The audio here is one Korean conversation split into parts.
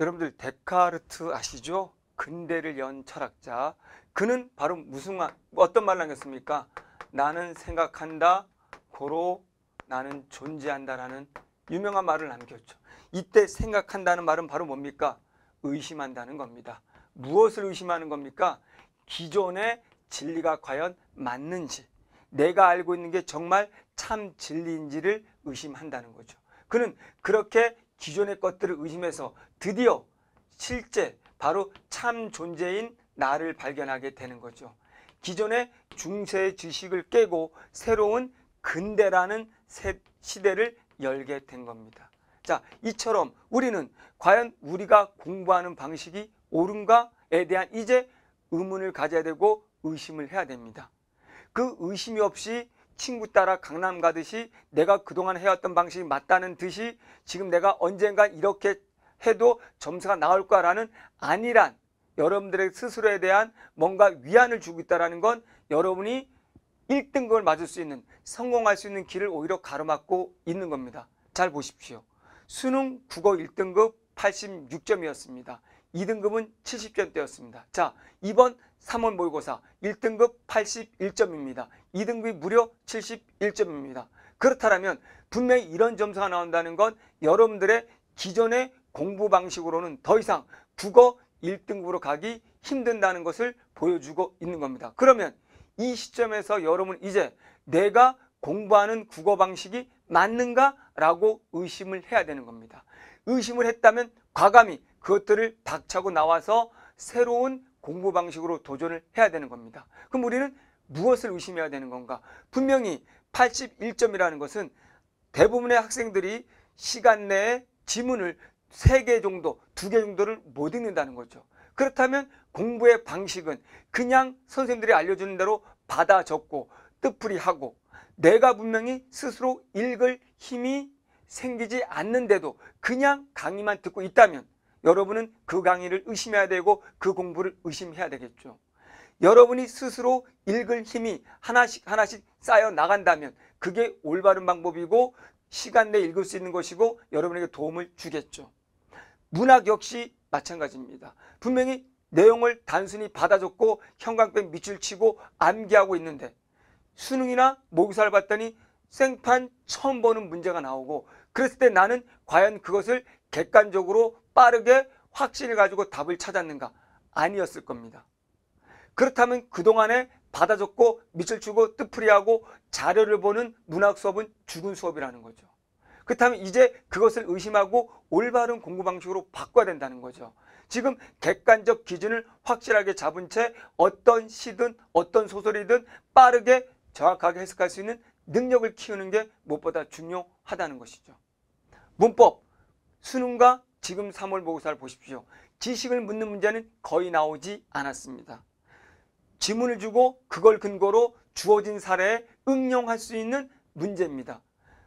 여러분들 데카르트 아시죠? 근대를 연 철학자. 그는 바로 무슨 말, 뭐 어떤 말을 남겼습니까? 나는 생각한다, 고로 나는 존재한다라는 유명한 말을 남겼죠. 이때 생각한다는 말은 바로 뭡니까? 의심한다는 겁니다. 무엇을 의심하는 겁니까? 기존의 진리가 과연 맞는지, 내가 알고 있는 게 정말 참 진리인지를 의심한다는 거죠. 그는 그렇게 기존의 것들을 의심해서 드디어 실제 바로 참 존재인 나를 발견하게 되는 거죠. 기존의 중세 의 지식을 깨고 새로운 근대라는 새 시대를 열게 된 겁니다. 자, 이처럼 우리는 과연 우리가 공부하는 방식이 옳은가에 대한 이제 의문을 가져야 되고 의심을 해야 됩니다. 그 의심이 없이 친구 따라 강남 가듯이 내가 그동안 해왔던 방식이 맞다는 듯이 지금 내가 언젠가 이렇게 해도 점수가 나올 거라는 안일한 여러분들의 스스로에 대한 뭔가 위안을 주고 있다는 건 여러분이 1등급을 맞을 수 있는 성공할 수 있는 길을 오히려 가로막고 있는 겁니다. 잘 보십시오. 수능 국어 1등급 86점이었습니다. 2등급은 70점대였습니다. 자, 이번 3월 모의고사 1등급 81점입니다. 2등급이 무려 71점입니다. 그렇다면 분명히 이런 점수가 나온다는 건 여러분들의 기존의 공부 방식으로는 더 이상 국어 1등급으로 가기 힘든다는 것을 보여주고 있는 겁니다. 그러면 이 시점에서 여러분 이제 내가 공부하는 국어 방식이 맞는가라고 의심을 해야 되는 겁니다. 의심을 했다면 과감히 그것들을 박차고 나와서 새로운 공부 방식으로 도전을 해야 되는 겁니다. 그럼 우리는 무엇을 의심해야 되는 건가? 분명히 81점이라는 것은 대부분의 학생들이 시간 내에 지문을 3개 정도, 2개 정도를 못 읽는다는 거죠. 그렇다면 공부의 방식은 그냥 선생님들이 알려주는 대로 받아 적고 뜻풀이하고 내가 분명히 스스로 읽을 힘이 생기지 않는데도 그냥 강의만 듣고 있다면 여러분은 그 강의를 의심해야 되고 그 공부를 의심해야 되겠죠. 여러분이 스스로 읽을 힘이 하나씩 하나씩 쌓여 나간다면 그게 올바른 방법이고 시간 내에 읽을 수 있는 것이고 여러분에게 도움을 주겠죠. 문학 역시 마찬가지입니다. 분명히 내용을 단순히 받아줬고 형광펜 밑줄 치고 암기하고 있는데 수능이나 모의사를 봤더니 생판 처음 보는 문제가 나오고 그랬을 때 나는 과연 그것을 객관적으로 빠르게 확신을 가지고 답을 찾았는가? 아니었을 겁니다. 그렇다면 그동안에 받아줬고 밑을 치고 뜻풀이하고 자료를 보는 문학 수업은 죽은 수업이라는 거죠. 그렇다면 이제 그것을 의심하고 올바른 공부 방식으로 바꿔야 된다는 거죠. 지금 객관적 기준을 확실하게 잡은 채 어떤 시든 어떤 소설이든 빠르게 정확하게 해석할 수 있는 능력을 키우는 게 무엇보다 중요하다는 것이죠. 문법, 수능과 지금 3월 보고서를 보십시오. 지식을 묻는 문제는 거의 나오지 않았습니다. 지문을 주고 그걸 근거로 주어진 사례에 응용할 수 있는 문제입니다.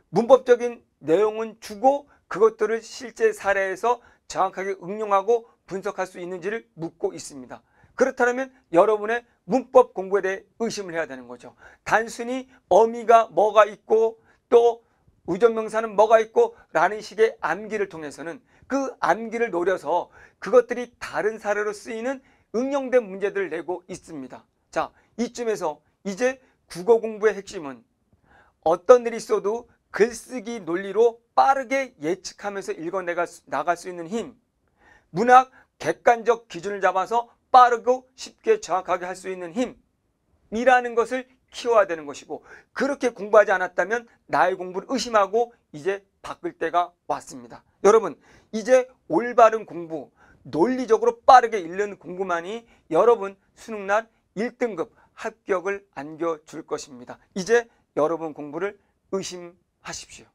문법적인 내용은 주고 그것들을 실제 사례에서 정확하게 응용하고 분석할 수 있는지를 묻고 있습니다. 그렇다면 여러분의 문법 공부에 대해 의심을 해야 되는 거죠. 단순히 어미가 뭐가 있고 또 의존명사는 뭐가 있고 라는 식의 암기를 통해서는 그 암기를 노려서 그것들이 다른 사례로 쓰이는 응용된 문제들을 내고 있습니다. 자, 이쯤에서 이제 국어 공부의 핵심은 어떤 일이 있어도 글쓰기 논리로 빠르게 예측하면서 읽어내가 나갈 수 있는 힘, 문학 객관적 기준을 잡아서 빠르고 쉽게 정확하게 할 수 있는 힘이라는 것을 키워야 되는 것이고 그렇게 공부하지 않았다면 나의 공부를 의심하고 이제 바꿀 때가 왔습니다. 여러분 이제 올바른 공부 논리적으로 빠르게 읽는 공부만이 여러분 수능날 1등급 합격을 안겨줄 것입니다. 이제 여러분 공부를 의심하십시오.